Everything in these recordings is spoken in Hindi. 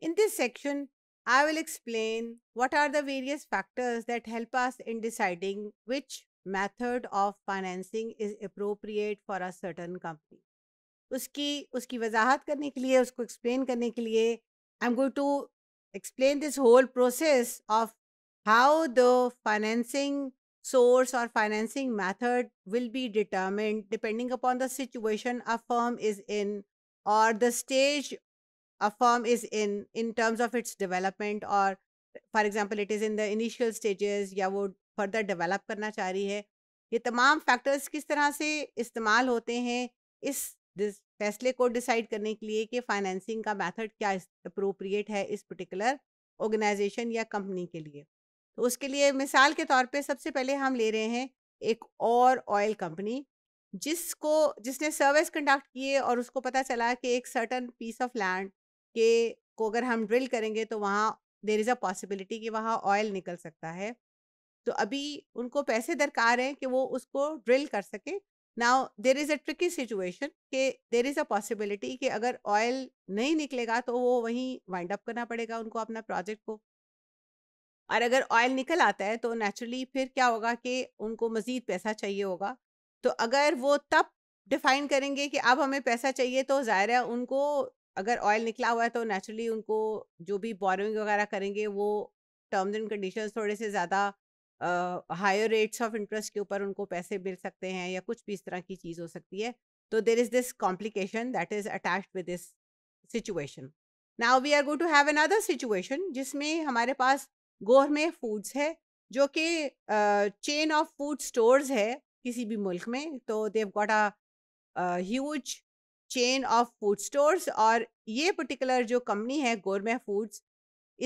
In this section, I will explain what are the various factors that help us in deciding which method of financing is appropriate for a certain company. उसकी उसकी वजाहत करने के लिए उसको explain करने के लिए I'm going to explain this whole process of how the financing source or financing method will be determined depending upon the situation a firm is in or the stage a firm is in in terms of its development or for example it is in the initial stages या वो फर्दर डेवलप करना चाह रही है ये तमाम फैक्टर्स किस तरह से इस्तेमाल होते हैं इस फैसले को डिसाइड करने के लिए कि फाइनेंसिंग का मैथड क्या अप्रोप्रिएट है इस पर्टिकुलर ऑर्गेनाइजेशन या कंपनी के लिए तो उसके लिए मिसाल के तौर पर सबसे पहले हम ले रहे हैं एक और ऑयल कंपनी जिसको जिसने सर्विस कंडक्ट किए और उसको पता चला कि एक सर्टन पीस ऑफ लैंड के को अगर हम ड्रिल करेंगे तो वहाँ देर इज़ अ पॉसिबिलिटी कि वहाँ ऑयल निकल सकता है तो अभी उनको पैसे दरकार हैं कि वो उसको ड्रिल कर सके now there is a tricky situation कि देर इज़ अ पॉसिबिलिटी कि अगर ऑयल नहीं निकलेगा तो वो वहीं वाइंड अप करना पड़ेगा उनको अपना प्रोजेक्ट को और अगर ऑयल निकल आता है तो नेचुरली फिर क्या होगा कि उनको मज़ीद पैसा चाहिए होगा तो अगर वो तब डिफाइन करेंगे कि अब हमें पैसा चाहिए तो ज़ाहिर है उनको अगर ऑयल निकला हुआ है तो नेचुरली उनको जो भी बोरिंग वगैरह करेंगे वो टर्म्स एंड कंडीशंस थोड़े से ज़्यादा हायर रेट्स ऑफ इंटरेस्ट के ऊपर उनको पैसे मिल सकते हैं या कुछ भी इस तरह की चीज़ हो सकती है तो there is this complication that is attach with this situation now we are go to have another situation जिसमें हमारे पास में फूड्स है जो कि चेन ऑफ फूड स्टोर्स है किसी भी मुल्क में तो they've got a huge chain of food stores और ये पर्टिकुलर जो कंपनी है गोरमे फूड्स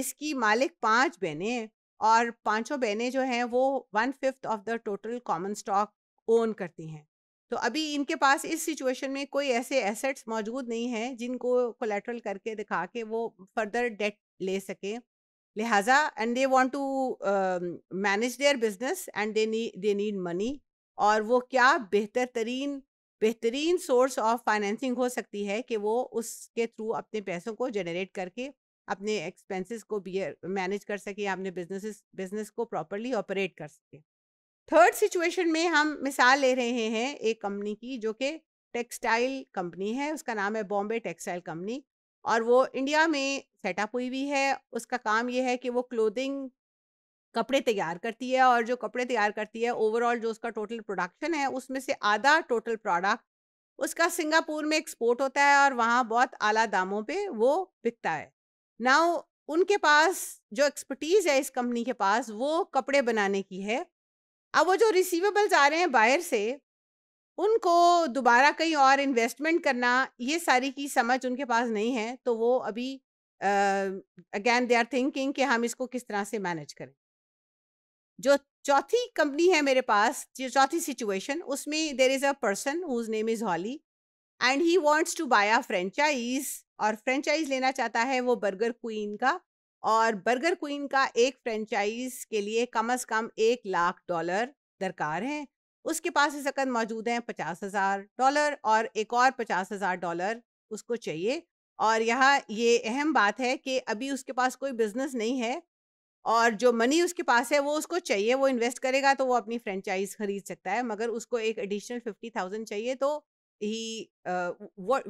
इसकी मालिक पांच बहनें हैं और पांचों बहनें जो हैं वो one fifth of the total common stock own करती हैं तो अभी इनके पास इस सिचुएशन में कोई ऐसे एसेट्स मौजूद नहीं हैं जिनको कोलेट्रल करके दिखा के वो फर्दर डेट ले सकें लिहाजा and they want to manage their business and they need money और वो क्या बेहतर तरीन बेहतरीन सोर्स ऑफ फाइनेंसिंग हो सकती है कि वो उसके थ्रू अपने पैसों को जनरेट करके अपने एक्सपेंसेस को बियर मैनेज कर सके अपने बिजनेस बिजनेस को प्रॉपरली ऑपरेट कर सके थर्ड सिचुएशन में हम मिसाल ले रहे हैं एक कंपनी की जो कि टेक्सटाइल कंपनी है उसका नाम है बॉम्बे टेक्सटाइल कंपनी और वो इंडिया में सेटअप हुई हुई है उसका काम ये है कि वो क्लोथिंग कपड़े तैयार करती है और जो कपड़े तैयार करती है ओवरऑल जो उसका टोटल प्रोडक्शन है उसमें से आधा टोटल प्रोडक्ट उसका सिंगापुर में एक्सपोर्ट होता है और वहाँ बहुत आला दामों पे वो बिकता है नाउ उनके पास जो एक्सपर्टीज़ है इस कंपनी के पास वो कपड़े बनाने की है अब वो जो रिसीवेबल्स आ रहे हैं बाहर से उनको दोबारा कहीं और इन्वेस्टमेंट करना ये सारी की समझ उनके पास नहीं है तो वो अभी अगेन दे आर थिंकिंग कि हम इसको किस तरह से मैनेज करें जो चौथी कंपनी है मेरे पास जो चौथी सिचुएशन उसमें there is a person whose name is Holly and he wants to buy a franchise और फ्रेंचाइज लेना चाहता है वो बर्गर क्वीन का और बर्गर क्वीन का एक फ्रेंचाइज के लिए कम अज़ कम एक लाख डॉलर दरकार है उसके पास इस वक्त मौजूद हैं पचास हज़ार डॉलर और एक और पचास हज़ार डॉलर उसको चाहिए और यहाँ ये अहम बात है कि अभी उसके पास कोई बिजनेस नहीं है और जो मनी उसके पास है वो उसको चाहिए वो इन्वेस्ट करेगा तो वो अपनी फ्रेंचाइज खरीद सकता है मगर उसको एक एडिशनल फिफ्टी थाउजेंड चाहिए तो he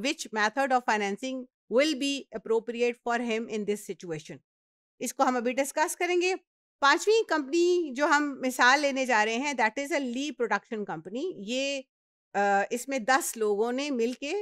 which method of financing will be appropriate for him in this situation इसको हम अभी डिस्कस करेंगे पांचवी कंपनी जो हम मिसाल लेने जा रहे हैं that is a Lee production company ये uh, इसमें दस लोगों ने मिल के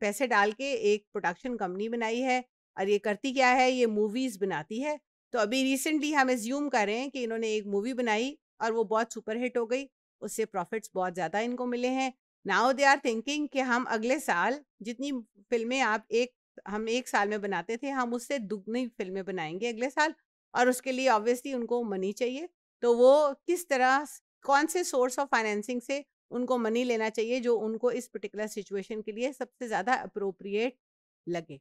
पैसे डाल के एक प्रोडक्शन कंपनी बनाई है और ये करती क्या है ये मूवीज़ बनाती है तो अभी रिसेंटली हम एज्यूम करें कि इन्होंने एक मूवी बनाई और वो बहुत सुपरहिट हो गई उससे प्रॉफिट्स बहुत ज़्यादा इनको मिले हैं नाउ दे आर थिंकिंग कि हम अगले साल जितनी फिल्में आप एक हम एक साल में बनाते थे हम उससे दुगनी फिल्में बनाएंगे अगले साल और उसके लिए ऑब्वियसली उनको मनी चाहिए तो वो किस तरह कौन से सोर्स ऑफ फाइनेंसिंग से उनको मनी लेना चाहिए जो उनको इस पर्टिकुलर सिचुएशन के लिए सबसे ज़्यादा अप्रोप्रिएट लगे